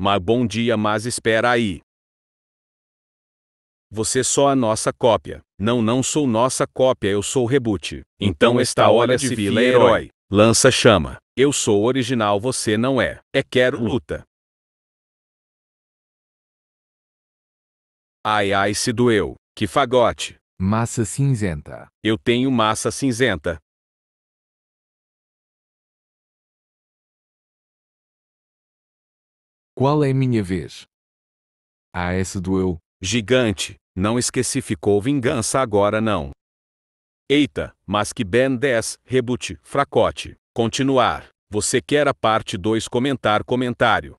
Mas bom dia, mas espera aí. Você só a nossa cópia. Não, não sou nossa cópia, eu sou reboot. Então, então está hora de vila herói. Lança chama. Eu sou original, você não é. É quero hum. luta. Ai ai se doeu. Que fagote. Massa cinzenta. Eu tenho massa cinzenta. Qual é minha vez? Ah, esse doeu. Gigante, não esqueci ficou vingança agora não. Eita, mas que Ben 10, reboot, fracote. Continuar. Você quer a parte 2 comentar comentário.